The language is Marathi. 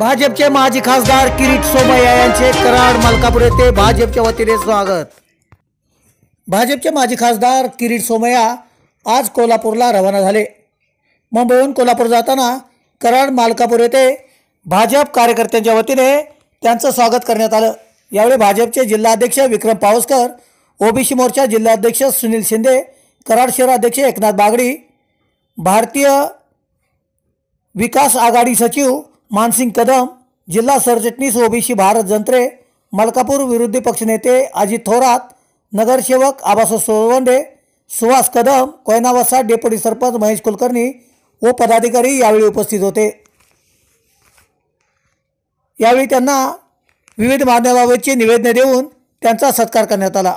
भाजपचे माजी खासदार किरीट सोमय्या यांचे कराड मालकापूर येथे भाजपच्या वतीने स्वागत भाजपचे माजी खासदार किरीट सोमय्या आज कोल्हापूरला रवाना झाले मुंबईहून कोल्हापूर जाताना कराड मालकापूर येथे भाजप कार्यकर्त्यांच्या वतीने त्यांचं स्वागत करण्यात आलं यावेळी भाजपचे जिल्हाध्यक्ष विक्रम पावसकर ओबीसी मोर्चा जिल्हाध्यक्ष सुनील शिंदे कराड शहराध्यक्ष एकनाथ बागडी भारतीय विकास आघाडी सचिव मानसिंग कदम जिल्हा सरचिटणीस ओबीसी भारत जंत्रे मलकापूर विरोधी पक्षनेते अजित थोरात नगरसेवक आबासाहेब सोळवंडे सुहास कदम कोयनावासा डेप्युटी सरपंच महेश कुलकर्णी व पदाधिकारी यावेळी उपस्थित होते यावेळी त्यांना विविध मान्यवाबतचे निवेदने देऊन त्यांचा सत्कार करण्यात आला